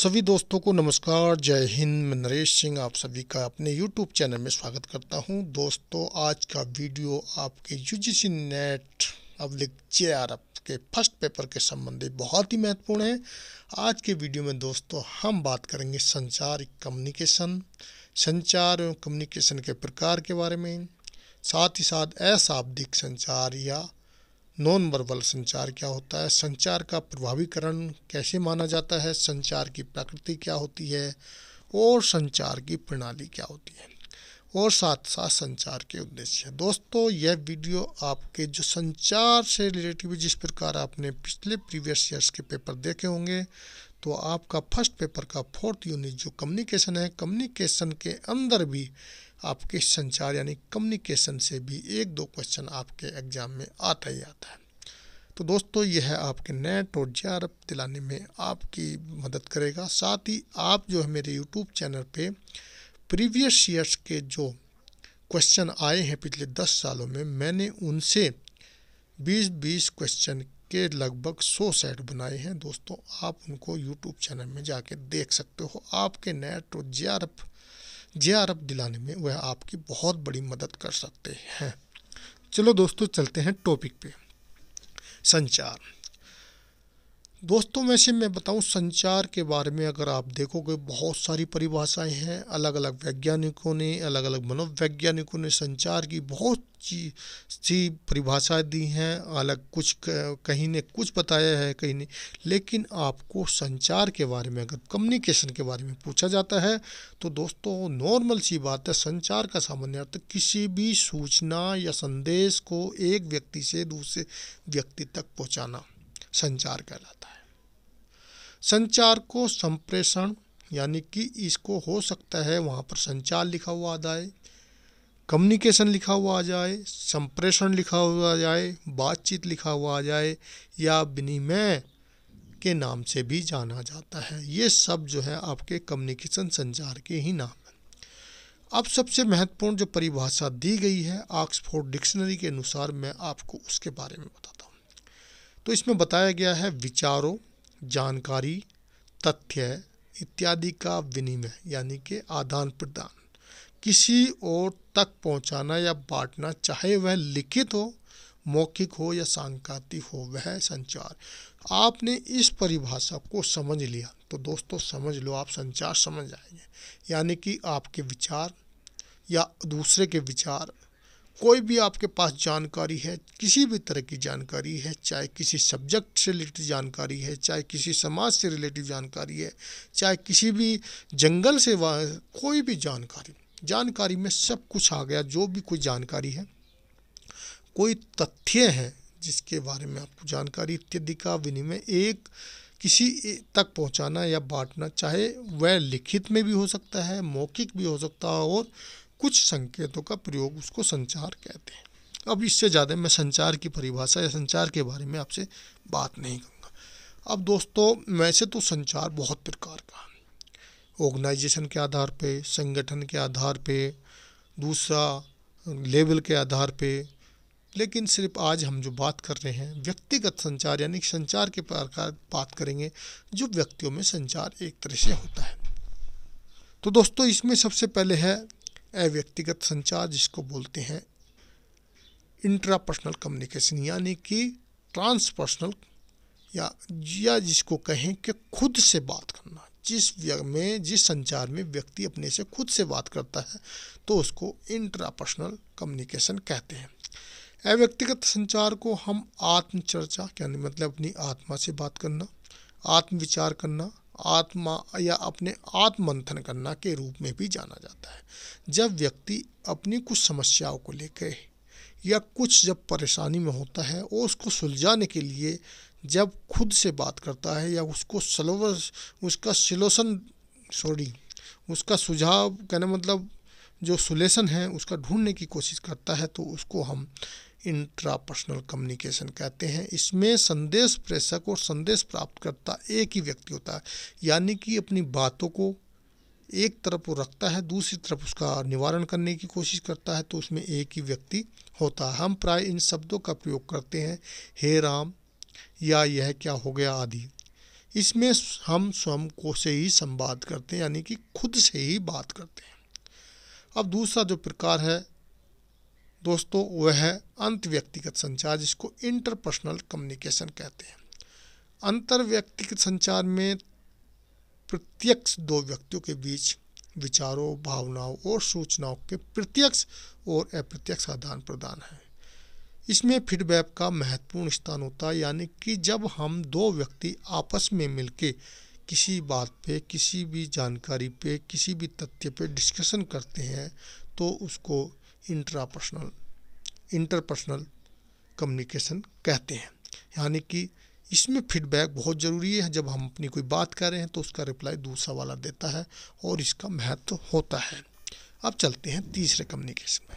सभी दोस्तों को नमस्कार जय हिंद मैं नरेश सिंह आप सभी का अपने YouTube चैनल में स्वागत करता हूं दोस्तों आज का वीडियो आपके यू जी सी नेट अब्लिक जे आर एफ के फर्स्ट पेपर के संबंधी बहुत ही महत्वपूर्ण है आज के वीडियो में दोस्तों हम बात करेंगे संचार कम्युनिकेशन संचार एवं कम्युनिकेशन के प्रकार के बारे में साथ ही साथ अशाब्दिक संचार या नॉन वर्बल संचार क्या होता है संचार का प्रभावीकरण कैसे माना जाता है संचार की प्रकृति क्या होती है और संचार की प्रणाली क्या होती है और साथ साथ संचार के उद्देश्य दोस्तों यह वीडियो आपके जो संचार से रिलेटिव जिस प्रकार आपने पिछले प्रीवियस ईयर्स के पेपर देखे होंगे तो आपका फर्स्ट पेपर का फोर्थ यूनिट जो कम्युनिकेशन है कम्युनिकेशन के अंदर भी आपके संचार यानी कम्युनिकेशन से भी एक दो क्वेश्चन आपके एग्ज़ाम में आता ही आता है तो दोस्तों यह है आपके नेट और जे दिलाने में आपकी मदद करेगा साथ ही आप जो है मेरे यूट्यूब चैनल पे प्रीवियस ईयर्स के जो क्वेश्चन आए हैं पिछले दस सालों में मैंने उनसे बीस बीस क्वेश्चन के लगभग 100 सेट बनाए हैं दोस्तों आप उनको यूट्यूब चैनल में जाके देख सकते हो आपके नेट और J R F J R F दिलाने में वह आपकी बहुत बड़ी मदद कर सकते हैं चलो दोस्तों चलते हैं टॉपिक पे संचार दोस्तों वैसे मैं बताऊं संचार के बारे में अगर आप देखोगे बहुत सारी परिभाषाएं हैं अलग अलग वैज्ञानिकों ने अलग अलग मनोवैज्ञानिकों ने संचार की बहुत सी परिभाषाएं दी हैं अलग कुछ कहीं ने कुछ बताया है कहीं ने लेकिन आपको संचार के बारे में अगर कम्युनिकेशन के बारे में पूछा जाता है तो दोस्तों नॉर्मल सी बात है संचार का सामान्य अर्थ किसी भी सूचना या संदेश को एक व्यक्ति से दूसरे व्यक्ति तक पहुँचाना संचार कहलाता संचार को संप्रेषण यानी कि इसको हो सकता है वहाँ पर संचार लिखा हुआ आ जाए कम्युनिकेशन लिखा हुआ आ जाए संप्रेषण लिखा हुआ आ जाए बातचीत लिखा हुआ आ जाए या विनिमय के नाम से भी जाना जाता है ये सब जो है आपके कम्युनिकेशन संचार के ही नाम हैं अब सबसे महत्वपूर्ण जो परिभाषा दी गई है ऑक्सफोर्ड डिक्शनरी के अनुसार मैं आपको उसके बारे में बताता हूँ तो इसमें बताया गया है विचारों जानकारी तथ्य इत्यादि का विनिमय यानी कि आदान प्रदान किसी और तक पहुंचाना या बांटना चाहे वह लिखित हो मौखिक हो या सांकातिक हो वह संचार आपने इस परिभाषा को समझ लिया तो दोस्तों समझ लो आप संचार समझ जाएंगे यानी कि आपके विचार या दूसरे के विचार कोई भी आपके पास जानकारी है किसी भी तरह की जानकारी है चाहे किसी सब्जेक्ट से रिलेटेड जानकारी है चाहे किसी समाज से रिलेटेड जानकारी है चाहे किसी भी जंगल से कोई भी जानकारी जानकारी में सब कुछ आ गया जो भी कोई जानकारी है कोई तथ्य है जिसके बारे में आपको जानकारी इत्यादि का विनिमय एक किसी तक पहुंचाना या बांटना चाहे वह लिखित में भी हो सकता है मौखिक भी हो सकता है और कुछ संकेतों का प्रयोग उसको संचार कहते हैं अब इससे ज़्यादा मैं संचार की परिभाषा या संचार के बारे में आपसे बात नहीं करूँगा अब दोस्तों वैसे तो संचार बहुत प्रकार का ऑर्गेनाइजेशन के आधार पे संगठन के आधार पे दूसरा लेवल के आधार पे लेकिन सिर्फ आज हम जो बात कर रहे हैं व्यक्तिगत संचार यानी संचार के प्रकार बात करेंगे जो व्यक्तियों में संचार एक तरह से होता है तो दोस्तों इसमें सबसे पहले है अव्यक्तिगत संचार जिसको बोलते हैं इंट्रापर्सनल कम्युनिकेशन यानी कि ट्रांसपर्सनल या या जिसको कहें कि खुद से बात करना जिस में जिस संचार में व्यक्ति अपने से खुद से बात करता है तो उसको इंट्रापर्सनल कम्युनिकेशन कहते हैं अव्यक्तिगत संचार को हम आत्मचर्चा यानी मतलब अपनी आत्मा से बात करना आत्मविचार करना आत्मा या अपने आत्मंथन करना के रूप में भी जाना जाता है जब व्यक्ति अपनी कुछ समस्याओं को लेकर या कुछ जब परेशानी में होता है और उसको सुलझाने के लिए जब खुद से बात करता है या उसको सलोवर उसका सिलोसन सॉरी उसका सुझाव कहना मतलब जो सुलेशन है उसका ढूंढने की कोशिश करता है तो उसको हम इंट्रापर्सनल कम्युनिकेशन कहते हैं इसमें संदेश प्रेषक और संदेश प्राप्तकर्ता एक ही व्यक्ति होता है यानी कि अपनी बातों को एक तरफ वो रखता है दूसरी तरफ उसका निवारण करने की कोशिश करता है तो उसमें एक ही व्यक्ति होता है हम प्राय इन शब्दों का प्रयोग करते हैं हे राम या यह क्या हो गया आदि इसमें हम स्वयं को से ही संवाद करते हैं यानी कि खुद से ही बात करते हैं अब दूसरा जो प्रकार है दोस्तों वह है अंत व्यक्तिगत संचार जिसको इंटरपर्सनल कम्युनिकेशन कहते हैं अंतर व्यक्तिगत संचार में प्रत्यक्ष दो व्यक्तियों के बीच विचारों भावनाओं और सूचनाओं के प्रत्यक्ष और अप्रत्यक्ष आदान प्रदान है इसमें फीडबैक का महत्वपूर्ण स्थान होता है यानी कि जब हम दो व्यक्ति आपस में मिलके किसी बात पे किसी भी जानकारी पे किसी भी तथ्य पे डिस्कशन करते हैं तो उसको इंट्रापर्सनल इंटरपर्सनल कम्युनिकेशन कहते हैं यानी कि इसमें फीडबैक बहुत ज़रूरी है जब हम अपनी कोई बात कर रहे हैं तो उसका रिप्लाई दूसरा वाला देता है और इसका महत्व होता है अब चलते हैं तीसरे कम्युनिकेशन में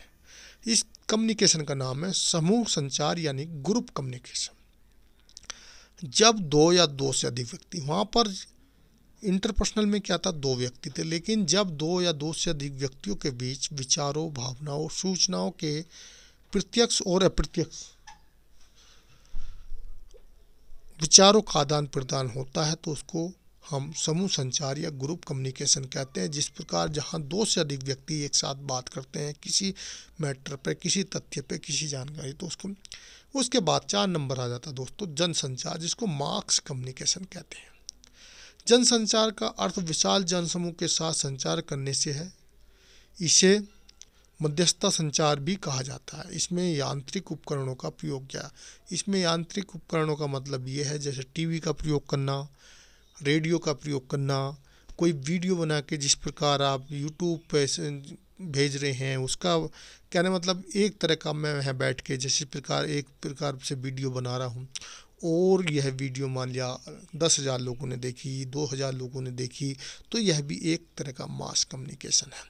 इस कम्युनिकेशन का नाम है समूह संचार यानी ग्रुप कम्युनिकेशन जब दो या दो से अधिक व्यक्ति वहाँ पर इंटरपर्सनल में क्या था दो व्यक्ति थे लेकिन जब दो या दो से अधिक व्यक्तियों के बीच विचारों भावनाओं सूचनाओं के प्रत्यक्ष और अप्रत्यक्ष विचारों का आदान प्रदान होता है तो उसको हम समूह संचार या ग्रुप कम्युनिकेशन कहते हैं जिस प्रकार जहां दो से अधिक व्यक्ति एक साथ बात करते हैं किसी मैटर पर किसी तथ्य पर किसी जानकारी तो उसको उसके बाद चार नंबर आ जाता है दोस्तों जनसंचार जिसको मार्क्स कम्युनिकेशन कहते हैं जन संचार का अर्थ विशाल जनसमूह के साथ संचार करने से है इसे मध्यस्थता संचार भी कहा जाता है इसमें यांत्रिक उपकरणों का प्रयोग किया इसमें यांत्रिक उपकरणों का मतलब ये है जैसे टीवी का प्रयोग करना रेडियो का प्रयोग करना कोई वीडियो बना के जिस प्रकार आप यूट्यूब पे भेज रहे हैं उसका कहने मतलब एक तरह का मैं यहाँ बैठ के जिस प्रकार एक प्रकार से वीडियो बना रहा हूँ और यह वीडियो मान लिया दस हज़ार लोगों ने देखी दो हज़ार लोगों ने देखी तो यह भी एक तरह का मास कम्युनिकेशन है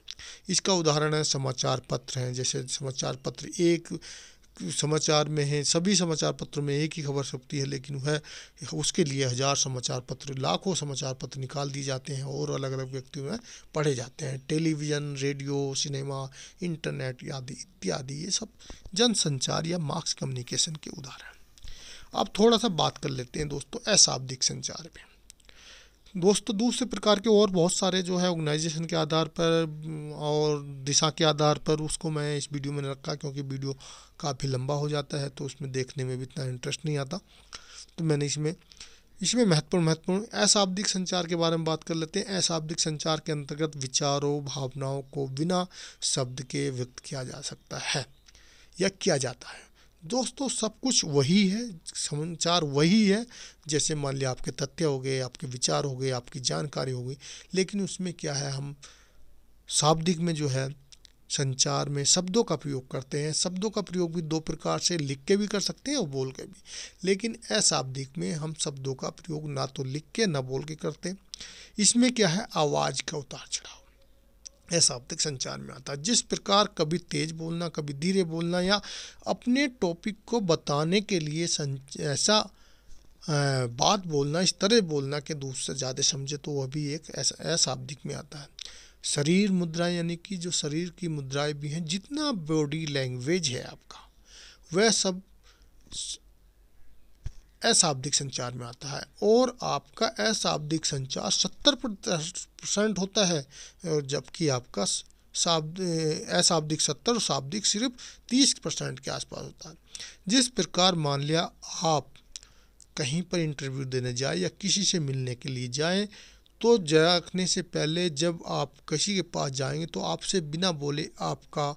इसका उदाहरण है समाचार पत्र हैं जैसे समाचार पत्र एक समाचार में है सभी समाचार पत्रों में एक ही खबर छपती है लेकिन वह उसके लिए हज़ार समाचार पत्र लाखों समाचार पत्र निकाल दिए जाते हैं और अलग अलग व्यक्तियों में पढ़े जाते हैं टेलीविज़न रेडियो सिनेमा इंटरनेट आदि इत्यादि ये सब जनसंचार या मार्क्स कम्युनिकेशन के उदाहरण अब थोड़ा सा बात कर लेते हैं दोस्तों अशाब्दिक संचार में दोस्तों दूसरे प्रकार के और बहुत सारे जो है ऑर्गेनाइजेशन के आधार पर और दिशा के आधार पर उसको मैं इस वीडियो में रखा क्योंकि वीडियो काफ़ी लंबा हो जाता है तो उसमें देखने में भी इतना इंटरेस्ट नहीं आता तो मैंने इसमें इसमें महत्वपूर्ण महत्वपूर्ण अशाब्दिक संचार के बारे में बात कर लेते हैं अशाब्दिक संचार के अंतर्गत विचारों भावनाओं को बिना शब्द के व्यक्त किया जा सकता है या किया जाता है दोस्तों सब कुछ वही है समाचार वही है जैसे मान लिया आपके तथ्य हो गए आपके विचार हो गए आपकी जानकारी हो गई लेकिन उसमें क्या है हम शाब्दिक में जो है संचार में शब्दों का प्रयोग करते हैं शब्दों का प्रयोग भी दो प्रकार से लिख के भी कर सकते हैं और बोल के भी लेकिन अशाब्दिक में हम शब्दों का प्रयोग ना तो लिख के ना बोल के करते इसमें क्या है आवाज़ का उतार चढ़ाव यह शाब्दिक संचार में आता है जिस प्रकार कभी तेज बोलना कभी धीरे बोलना या अपने टॉपिक को बताने के लिए ऐसा बात बोलना इस तरह बोलना कि दूसरे ज़्यादा समझे तो वह भी एक ऐसा अशाब्दिक में आता है शरीर मुद्रा यानी कि जो शरीर की मुद्राएं भी हैं जितना बॉडी लैंग्वेज है आपका वह सब अशाब्दिक संचार में आता है और आपका अशाब्दिक संचार सत्तर परसेंट होता है और जबकि आपका अशाब्दिक सत्तर और शाब्दिक सिर्फ तीस परसेंट के आसपास होता है जिस प्रकार मान लिया आप कहीं पर इंटरव्यू देने जाए या किसी से मिलने के लिए जाएं तो जाने से पहले जब आप किसी के पास जाएंगे तो आपसे बिना बोले आपका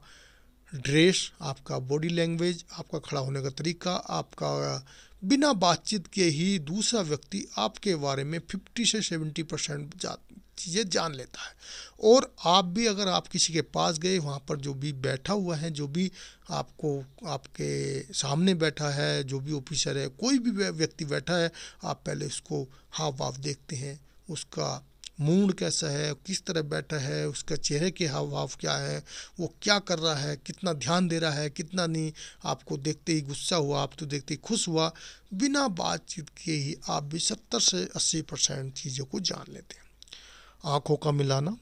ड्रेस आपका बॉडी लैंग्वेज आपका खड़ा होने का तरीका आपका बिना बातचीत के ही दूसरा व्यक्ति आपके बारे में फिफ्टी से सेवेंटी परसेंट चीज़ें जान लेता है और आप भी अगर आप किसी के पास गए वहाँ पर जो भी बैठा हुआ है जो भी आपको आपके सामने बैठा है जो भी ऑफिसर है कोई भी व्यक्ति बैठा है आप पहले उसको हाव हाँ, भाव देखते हैं उसका मूड कैसा है किस तरह बैठा है उसका चेहरे के हाव भाव क्या है वो क्या कर रहा है कितना ध्यान दे रहा है कितना नहीं आपको देखते ही गुस्सा हुआ आप तो देखते ही खुश हुआ बिना बातचीत के ही आप भी सत्तर से अस्सी परसेंट चीज़ों को जान लेते हैं आँखों का मिलाना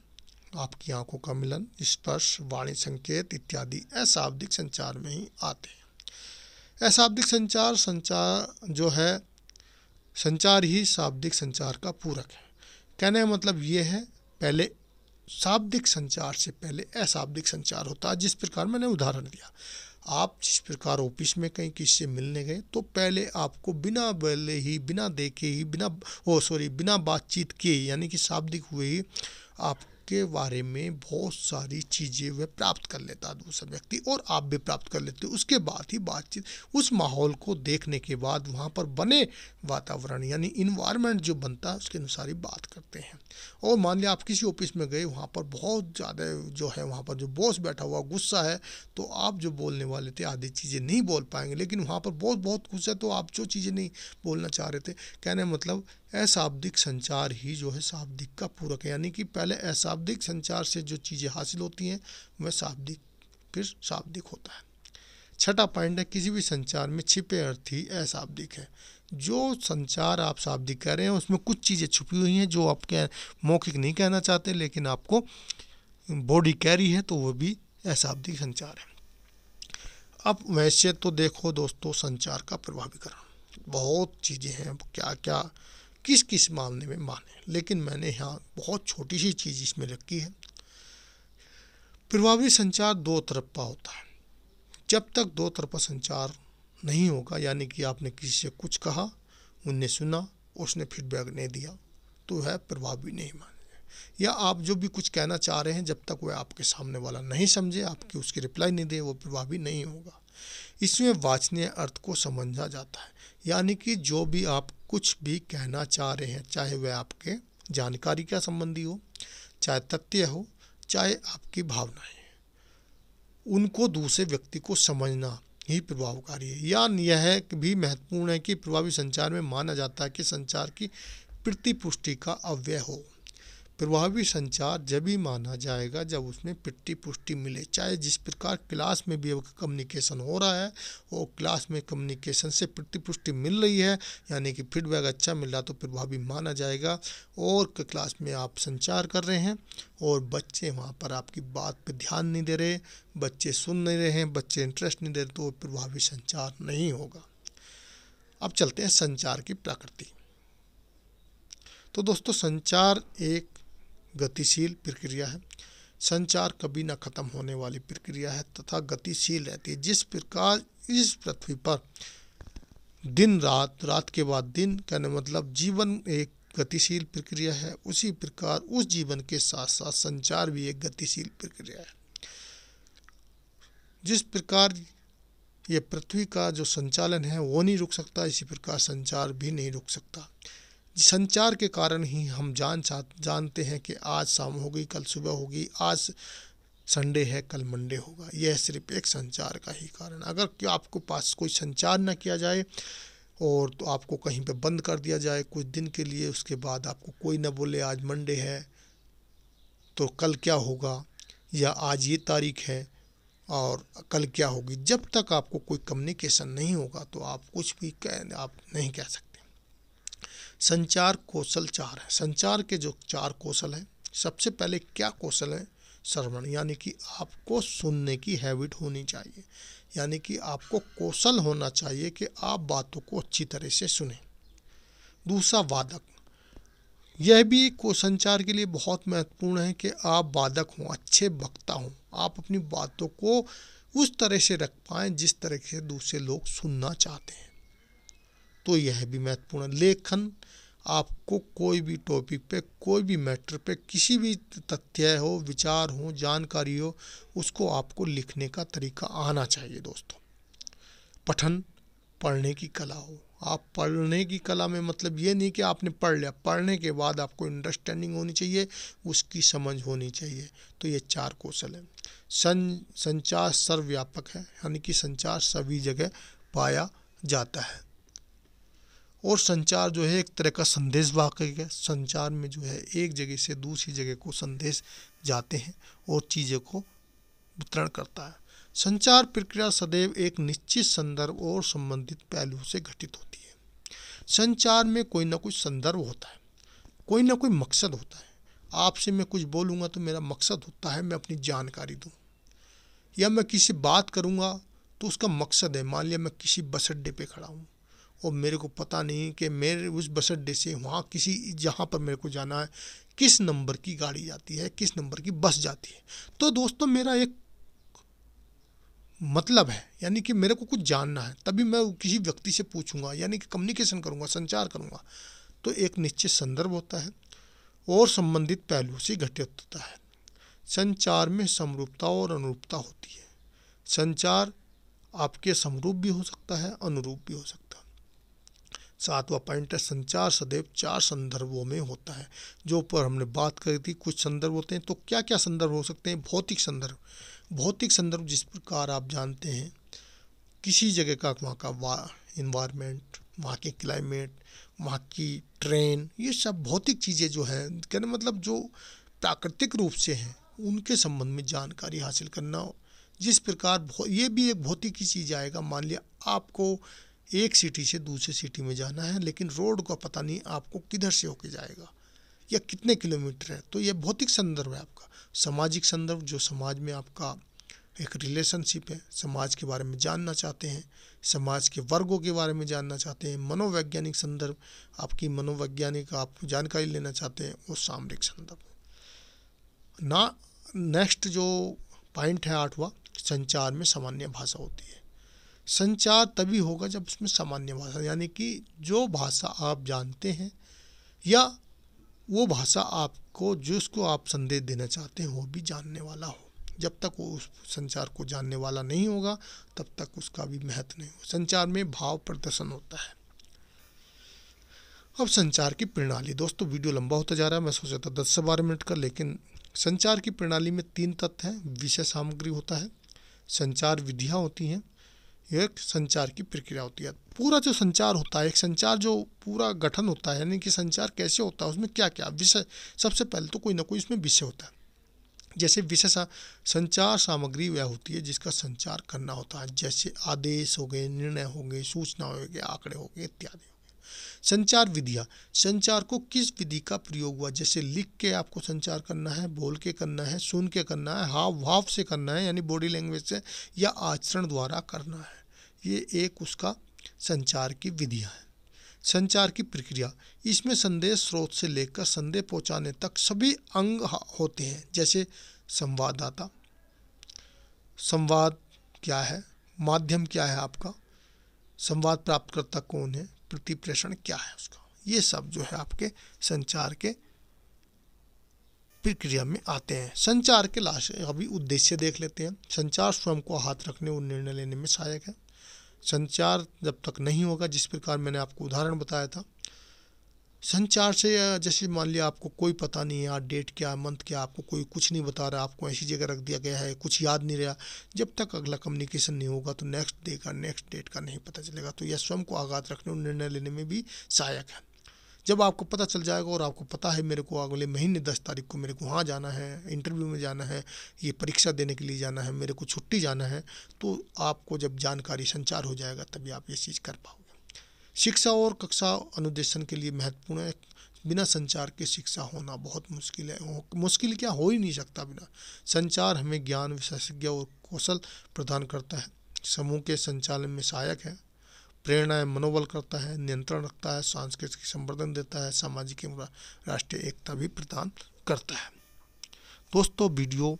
आपकी आँखों का मिलन स्पर्श वाणी संकेत इत्यादि अशाब्दिक संचार में ही आते हैं अशाब्दिक संचार संचार जो है संचार ही शाब्दिक संचार का पूरक है कहने का मतलब ये है पहले शाब्दिक संचार से पहले अशाब्दिक संचार होता है जिस प्रकार मैंने उदाहरण दिया आप जिस प्रकार ऑफिस में कहीं किसी से मिलने गए तो पहले आपको बिना बोले ही बिना देखे ही बिना ओ सॉरी बिना बातचीत किए यानी कि शाब्दिक हुए ही आप के बारे में बहुत सारी चीज़ें वह प्राप्त कर लेता है दूसरा व्यक्ति और आप भी प्राप्त कर लेते हो उसके बाद ही बातचीत उस माहौल को देखने के बाद वहाँ पर बने वातावरण यानी इन्वायरमेंट जो बनता है उसके अनुसार ही बात करते हैं और मान लिया आप किसी ऑफिस में गए वहाँ पर बहुत ज़्यादा जो है वहाँ पर जो बॉस बैठा हुआ गुस्सा है तो आप जो बोलने वाले थे आधी चीज़ें नहीं बोल पाएंगे लेकिन वहाँ पर बहुत बहुत गुस्सा तो आप जो चीज़ें नहीं बोलना चाह रहे थे कहने मतलब अशाब्दिक संचार ही जो है शाब्दिक का पूरक है यानी कि पहले अशाब्दिक संचार से जो चीज़ें हासिल होती हैं वह शाब्दिक फिर शाब्दिक होता है छठा पॉइंट है किसी भी संचार में छिपे अर्थ ही अशाब्दिक है जो संचार आप शाब्दिक कह रहे हैं उसमें कुछ चीज़ें छुपी हुई हैं जो आप कह मौखिक नहीं कहना चाहते लेकिन आपको बॉडी कैरी है तो वो भी अशाब्दिक संचार है अब वैसे तो देखो दोस्तों संचार का प्रभावीकरण बहुत चीज़ें हैं क्या क्या किस किस मामले में माने लेकिन मैंने यहाँ बहुत छोटी सी चीज़ इसमें रखी है प्रभावी संचार दो तरफा होता है जब तक दो तरफा संचार नहीं होगा यानी कि आपने किसी से कुछ कहा उनने सुना उसने फीडबैक नहीं दिया तो वह प्रभावी नहीं माने या आप जो भी कुछ कहना चाह रहे हैं जब तक वह आपके सामने वाला नहीं समझे आपकी उसकी रिप्लाई नहीं दे वो प्रभावी नहीं होगा इसमें वाचनीय अर्थ को समझा जाता है यानी कि जो भी आप कुछ भी कहना चाह रहे हैं चाहे वह आपके जानकारी का संबंधी हो चाहे तथ्य हो चाहे आपकी भावनाएं उनको दूसरे व्यक्ति को समझना ही प्रभावकारी है या यह भी महत्वपूर्ण है कि प्रभावी संचार में माना जाता है कि संचार की प्रतिपुष्टि का अव्यय हो प्रभावी संचार जब ही माना जाएगा जब उसमें पिट्टी पुष्टि मिले चाहे जिस प्रकार क्लास में भी अब कम्युनिकेशन हो रहा है वो क्लास में कम्युनिकेशन से पिट्टी पुष्टि मिल रही है यानी कि फीडबैक अच्छा मिल रहा तो प्रभावी माना जाएगा और क्लास में आप संचार कर रहे हैं और बच्चे वहाँ पर आपकी बात पर ध्यान नहीं दे रहे बच्चे सुन नहीं रहे हैं बच्चे इंटरेस्ट नहीं दे रहे तो प्रभावी संचार नहीं होगा अब चलते हैं संचार की प्रकृति तो दोस्तों संचार एक गतिशील प्रक्रिया है संचार कभी ना खत्म होने वाली प्रक्रिया है तथा गतिशील रहती है जिस प्रकार इस पृथ्वी पर दिन रात रात के बाद दिन कहने मतलब जीवन एक गतिशील प्रक्रिया है उसी प्रकार उस जीवन के साथ साथ संचार भी एक गतिशील प्रक्रिया है जिस प्रकार ये पृथ्वी का जो संचालन है वो नहीं रुक सकता इसी प्रकार संचार भी नहीं रुक सकता संचार के कारण ही हम जान जानते हैं कि आज शाम होगी कल सुबह होगी आज संडे है कल मंडे होगा यह सिर्फ एक संचार का ही कारण अगर कि आपको पास कोई संचार ना किया जाए और तो आपको कहीं पे बंद कर दिया जाए कुछ दिन के लिए उसके बाद आपको कोई ना बोले आज मंडे है तो कल क्या होगा या आज ये तारीख है और कल क्या होगी जब तक आपको कोई कम्युनिकेशन नहीं होगा तो आप कुछ भी कह आप नहीं कह सकते संचार कौशल चार है संचार के जो चार कौशल हैं सबसे पहले क्या कौशल है श्रवण यानी कि आपको सुनने की हैबिट होनी चाहिए यानी कि आपको कौशल होना चाहिए कि आप बातों को अच्छी तरह से सुने दूसरा वादक यह भी को संचार के लिए बहुत महत्वपूर्ण है कि आप वादक हों अच्छे वक्ता हों आप अपनी बातों को उस तरह से रख पाएँ जिस तरह से दूसरे लोग सुनना चाहते हैं तो यह भी महत्वपूर्ण लेखन आपको कोई भी टॉपिक पे कोई भी मैटर पे किसी भी तथ्य हो विचार हो जानकारी हो उसको आपको लिखने का तरीका आना चाहिए दोस्तों पठन पढ़ने की कला हो आप पढ़ने की कला में मतलब ये नहीं कि आपने पढ़ लिया पढ़ने के बाद आपको अंडरस्टैंडिंग होनी चाहिए उसकी समझ होनी चाहिए तो ये चार कौशल हैं सं संचार सर्वव्यापक है यानी कि संचार सभी जगह पाया जाता है और संचार जो है एक तरह का संदेश वाकई है संचार में जो है एक जगह से दूसरी जगह को संदेश जाते हैं और चीज़ों को वितरण करता है संचार प्रक्रिया सदैव एक निश्चित संदर्भ और संबंधित पहलुओं से घटित होती है संचार में कोई ना कोई संदर्भ होता है कोई ना कोई मकसद होता है आपसे मैं कुछ बोलूँगा तो मेरा मकसद होता है मैं अपनी जानकारी दूँ या मैं किसी बात करूँगा तो उसका मकसद है मान लिया मैं किसी बस अड्डे पर खड़ा हूँ और मेरे को पता नहीं कि मेरे उस बस अड्डे से वहाँ किसी जहाँ पर मेरे को जाना है किस नंबर की गाड़ी जाती है किस नंबर की बस जाती है तो दोस्तों मेरा एक मतलब है यानी कि मेरे को कुछ जानना है तभी मैं किसी व्यक्ति से पूछूंगा यानी कि कम्युनिकेशन करूंगा संचार करूंगा तो एक निश्चित संदर्भ होता है और संबंधित पहलुओं से घटित होता है संचार में समरूपता और अनुरूपता होती है संचार आपके समरूप भी हो सकता है अनुरूप भी हो सकता है सातवा पॉइंट है संचार सदैव चार संदर्भों में होता है जो ऊपर हमने बात करी थी कुछ संदर्भ होते हैं तो क्या क्या संदर्भ हो सकते हैं भौतिक संदर्भ भौतिक संदर्भ जिस प्रकार आप जानते हैं किसी जगह का वहाँ का वा इन्वायरमेंट वहाँ के क्लाइमेट वहाँ की ट्रेन ये सब भौतिक चीज़ें जो हैं कहने मतलब जो प्राकृतिक रूप से हैं उनके संबंध में जानकारी हासिल करना जिस प्रकार ये भी एक भौतिक ही चीज़ आएगा मान लिया आपको एक सिटी से दूसरी सिटी में जाना है लेकिन रोड का पता नहीं आपको किधर से होके जाएगा या कितने किलोमीटर है तो ये भौतिक संदर्भ है आपका सामाजिक संदर्भ जो समाज में आपका एक रिलेशनशिप है समाज के बारे में जानना चाहते हैं समाज के वर्गों के बारे में जानना चाहते हैं मनोवैज्ञानिक संदर्भ आपकी मनोवैज्ञानिक आप जानकारी लेना चाहते हैं वो सामरिक संदर्भ ना नेक्स्ट जो पॉइंट है आठवा संचार में सामान्य भाषा होती है संचार तभी होगा जब उसमें सामान्य भाषा यानी कि जो भाषा आप जानते हैं या वो भाषा आपको जिसको आप संदेश देना चाहते हैं वो भी जानने वाला हो जब तक वो उस संचार को जानने वाला नहीं होगा तब तक उसका भी महत्व नहीं हो संचार में भाव प्रदर्शन होता है अब संचार की प्रणाली दोस्तों वीडियो लंबा होता जा रहा है मैं सोचा था दस से बारह मिनट का लेकिन संचार की प्रणाली में तीन तत्व हैं विषय सामग्री होता है संचार विधियाँ होती हैं एक संचार की प्रक्रिया होती है पूरा जो संचार होता है एक संचार जो पूरा गठन होता है यानी कि संचार कैसे होता है उसमें क्या क्या विषय सबसे पहले तो कोई ना कोई इसमें विषय होता है जैसे विषय सा, संचार सामग्री वह होती है जिसका संचार करना होता है जैसे आदेश हो गए निर्णय हो गए सूचना हो गए आंकड़े हो गए इत्यादि संचार विधियाँ संचार को किस विधि का प्रयोग हुआ जैसे लिख के आपको संचार करना है बोल के करना है सुन के करना है हाव भाव से करना है यानी बॉडी लैंग्वेज से या आचरण द्वारा करना है ये एक उसका संचार की विधियाँ है संचार की प्रक्रिया इसमें संदेश स्रोत से लेकर संदेश पहुँचाने तक सभी अंग होते हैं जैसे संवाददाता संवाद क्या है माध्यम क्या है आपका संवाद प्राप्तकर्ता कौन है प्रतिप्रेषण क्या है उसका ये सब जो है आपके संचार के प्रक्रिया में आते हैं संचार के लाश अभी उद्देश्य देख लेते हैं संचार स्वयं को हाथ रखने और निर्णय लेने में सहायक है संचार जब तक नहीं होगा जिस प्रकार मैंने आपको उदाहरण बताया था संचार से जैसे मान लिया आपको कोई पता नहीं है आज डेट क्या है मंथ क्या आपको कोई कुछ नहीं बता रहा आपको ऐसी जगह रख दिया गया है कुछ याद नहीं रहा जब तक अगला कम्युनिकेशन नहीं होगा तो नेक्स्ट डे का नेक्स्ट डेट का नहीं पता चलेगा तो यह स्वयं को आगात रखने और निर्णय लेने में भी सहायक है जब आपको पता चल जाएगा और आपको पता है मेरे को अगले महीने दस तारीख को मेरे को वहाँ जाना है इंटरव्यू में जाना है ये परीक्षा देने के लिए जाना है मेरे को छुट्टी जाना है तो आपको जब जानकारी संचार हो जाएगा तभी आप ये चीज़ कर पाओगे शिक्षा और कक्षा अनुदेशन के लिए महत्वपूर्ण है बिना संचार के शिक्षा होना बहुत मुश्किल है मुश्किल क्या हो ही नहीं सकता बिना संचार हमें ज्ञान विशेषज्ञ और कौशल प्रदान करता है समूह के संचालन में सहायक है प्रेरणा मनोबल करता है नियंत्रण रखता है सांस्कृतिक संवर्धन देता है सामाजिक एवं राष्ट्रीय एकता भी प्रदान करता है दोस्तों वीडियो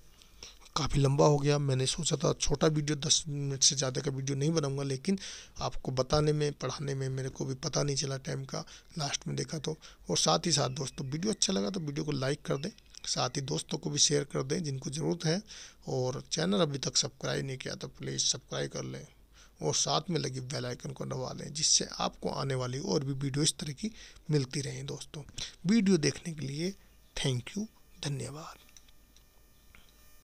काफ़ी लंबा हो गया मैंने सोचा था छोटा वीडियो दस मिनट से ज़्यादा का वीडियो नहीं बनाऊंगा लेकिन आपको बताने में पढ़ाने में मेरे को भी पता नहीं चला टाइम का लास्ट में देखा तो और साथ ही साथ दोस्तों वीडियो अच्छा लगा तो वीडियो को लाइक कर दें साथ ही दोस्तों को भी शेयर कर दें जिनको ज़रूरत है और चैनल अभी तक सब्सक्राइब नहीं किया तो प्लीज़ सब्सक्राइब कर लें और साथ में लगी बेल आइकन को दबा लें जिससे आपको आने वाली और भी वीडियो इस तरह की मिलती रहें दोस्तों वीडियो देखने के लिए थैंक यू धन्यवाद